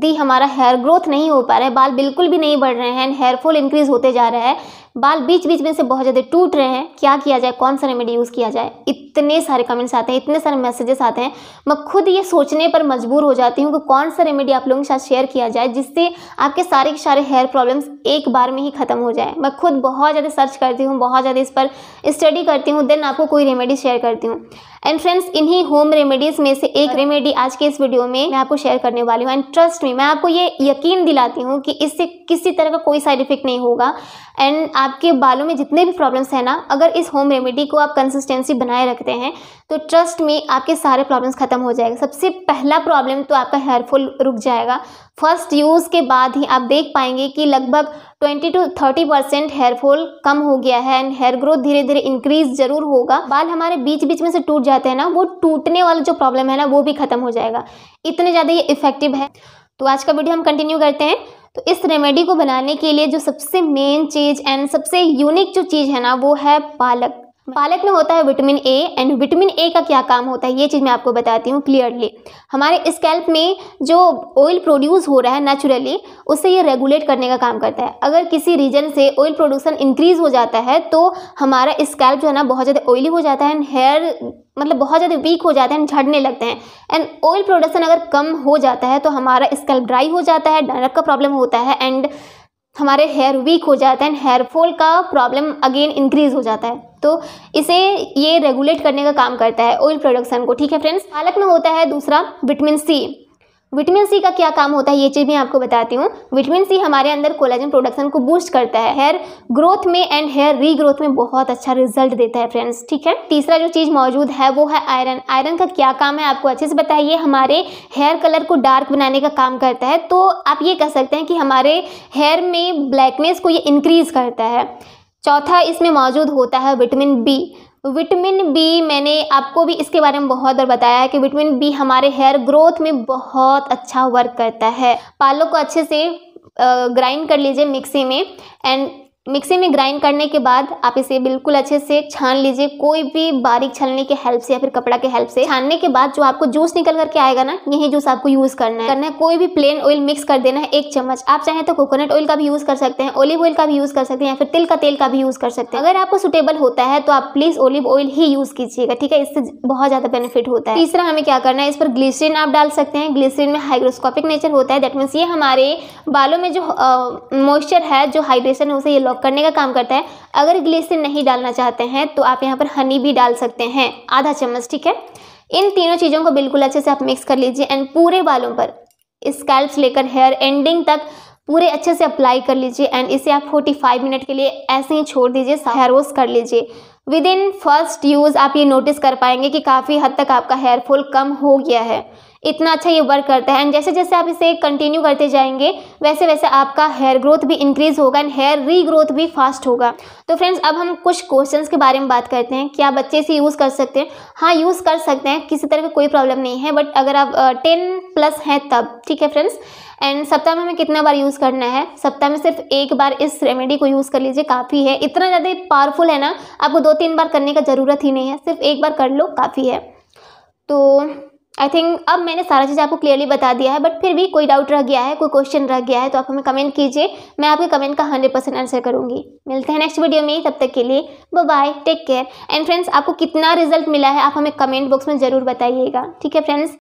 दी हमारा hair growth नहीं हो पा रहा है बाल बिल्कुल भी नहीं बढ़ रहे हैं एंड हेयर फॉल इंक्रीज होते जा रहा है बाल बीच बीच में से बहुत ज़्यादा टूट रहे हैं क्या किया जाए कौन सा रेमेडी यूज़ किया जाए इतने सारे कमेंट्स आते हैं इतने सारे मैसेजेस आते हैं मैं खुद ये सोचने पर मजबूर हो जाती हूँ कि कौन सा रेमेडी आप लोगों के साथ शेयर किया जाए जिससे आपके सारे के सारे हेयर प्रॉब्लम्स एक बार में ही ख़त्म हो जाए मैं खुद बहुत ज़्यादा सर्च करती हूँ बहुत ज़्यादा इस पर स्टडी करती हूँ देन आपको कोई रेमेडी शेयर करती हूँ एंड फ्रेंड्स इन्हीं होम रेमेडीज़ में से एक रेमेडी आज के इस वीडियो में मैं आपको शेयर करने वाली हूँ एंड ट्रस्ट में मैं आपको ये यकीन दिलाती हूँ कि इससे किसी तरह का कोई साइड इफेक्ट नहीं होगा एंड आपके बालों में जितने भी प्रॉब्लम्स हैं ना अगर इस होम रेमेडी को आप कंसिस्टेंसी बनाए रखते हैं तो ट्रस्ट में आपके सारे प्रॉब्लम्स ख़त्म हो जाएगा सबसे पहला प्रॉब्लम तो आपका हेयरफॉल रुक जाएगा फर्स्ट यूज़ के बाद ही आप देख पाएंगे कि लगभग 20 टू 30 परसेंट हेयरफॉल कम हो गया है एंड हेयर ग्रोथ धीरे धीरे इंक्रीज जरूर होगा बाल हमारे बीच बीच में से टूट जाते हैं ना वो टूटने वाला जो प्रॉब्लम है ना वो भी खत्म हो जाएगा इतने ज़्यादा ये इफेक्टिव है तो आज का वीडियो हम कंटिन्यू करते हैं तो इस रेमेडी को बनाने के लिए जो सबसे मेन चीज़ एंड सबसे यूनिक जो चीज़ है ना वो है पालक पालक में होता है vitamin A and vitamin A का क्या काम होता है ये चीज़ मैं आपको बताती हूँ क्लियरली हमारे स्कैल्प में जो ऑयल प्रोड्यूस हो रहा है नेचुरली उससे ये रेगुलेट करने का काम करता है अगर किसी रीजन से ऑयल प्रोडक्शन इंक्रीज़ हो जाता है तो हमारा स्कैल्प जो है ना बहुत ज़्यादा ऑयली हो जाता है एंड हेयर मतलब बहुत ज़्यादा वीक हो जाते हैं झड़ने लगते हैं एंड ऑयल प्रोडक्शन अगर कम हो जाता है तो हमारा स्कैल्प ड्राई हो जाता है डनअप का प्रॉब्लम होता है एंड हमारे हेयर वीक हो जाते हैं हेयर फॉल का प्रॉब्लम अगेन इंक्रीज हो जाता है तो इसे ये रेगुलेट करने का काम करता है ऑयल प्रोडक्शन को ठीक है फ्रेंड्स पालक में होता है दूसरा विटामिन सी विटामिन सी का क्या काम होता है ये चीज़ भी आपको बताती हूँ विटामिन सी हमारे अंदर कोलाजन प्रोडक्शन को बूस्ट करता है हेयर ग्रोथ में एंड हेयर रीग्रोथ में बहुत अच्छा रिजल्ट देता है फ्रेंड्स ठीक है तीसरा जो चीज़ मौजूद है वो है आयरन आयरन का क्या काम है आपको अच्छे से बताइए हमारे हेयर कलर को डार्क बनाने का काम करता है तो आप ये कह सकते हैं कि हमारे हेयर में ब्लैकनेस को ये इंक्रीज़ करता है चौथा इसमें मौजूद होता है विटामिन बी विटामिन बी मैंने आपको भी इसके बारे में बहुत बार बताया है कि विटामिन बी हमारे हेयर ग्रोथ में बहुत अच्छा वर्क करता है पालों को अच्छे से ग्राइंड कर लीजिए मिक्सी में एंड मिक्सी में ग्राइंड करने के बाद आप इसे बिल्कुल अच्छे से छान लीजिए कोई भी बारीक छलने के हेल्प से या फिर कपड़ा के हेल्प से छानने के बाद जो आपको जूस निकल करके आएगा ना यही जूस आपको यूज करना है करना है कोई भी प्लेन ऑयल मिक्स कर देना है एक चम्मच आप चाहें तो कोकोनट ऑयल का भी यूज कर सकते हैं ओलिव ऑयल का भी यूज कर सकते हैं या फिर तिल का तेल का भी यूज कर सकते हैं अगर आपको सुटेबल होता है तो आप प्लीज ओलिव ऑयल ही यूज कीजिएगा ठीक है इससे बहुत ज्यादा बेनिफिट होता है तीसरा हमें क्या करना है इस पर ग्लिसरीन आप डाल सकते हैं ग्लिसरीन में हाइग्रोस्कोपिक नेचर होता है दैट मीन्स ये हमारे बालों में जो मॉइस्चर है जो हाइड्रेशन है उसे ये लॉक ब्लॉक करने का काम करता है अगर ग्लिसिन नहीं डालना चाहते हैं तो आप यहाँ पर हनी भी डाल सकते हैं आधा चम्मच ठीक है इन तीनों चीज़ों को बिल्कुल अच्छे से आप मिक्स कर लीजिए एंड पूरे बालों पर स्कैल्प लेकर हेयर एंडिंग तक पूरे अच्छे से अप्लाई कर लीजिए एंड इसे आप 45 मिनट के लिए ऐसे ही छोड़ दीजिए हेयर वॉश कर लीजिए विद इन फर्स्ट यूज़ आप ये नोटिस कर पाएंगे कि काफ़ी हद तक आपका हेयर फॉल कम हो गया है इतना अच्छा ये वर्क करता है एंड जैसे जैसे आप इसे कंटिन्यू करते जाएंगे वैसे वैसे आपका हेयर ग्रोथ भी इंक्रीज़ होगा एंड हेयर री ग्रोथ भी फास्ट होगा तो फ्रेंड्स अब हम कुछ क्वेश्चन के बारे में बात करते हैं क्या बच्चे इसे यूज़ कर सकते हैं हाँ यूज़ कर सकते हैं किसी तरह का कोई प्रॉब्लम नहीं है बट अगर आप टेन प्लस हैं तब ठीक है फ्रेंड्स एंड सप्ताह में हमें कितना बार यूज़ करना है सप्ताह में सिर्फ एक बार इस रेमेडी को यूज़ कर लीजिए काफ़ी है इतना ज़्यादा पावरफुल है ना आपको दो तीन बार करने का ज़रूरत ही नहीं है सिर्फ एक बार कर लो काफ़ी है तो आई थिंक अब मैंने सारा चीज़ आपको क्लियरली बता दिया है बट फिर भी कोई डाउट रह गया है कोई क्वेश्चन रह गया है तो आप हमें कमेंट कीजिए मैं आपके कमेंट का हंड्रेड परसेंट आंसर करूँगी मिलते हैं नेक्स्ट वीडियो में तब तक के लिए bye take care and friends आपको कितना रिजल्ट मिला है आप हमें कमेंट बॉक्स में ज़रूर बताइएगा ठीक है फ्रेंड्स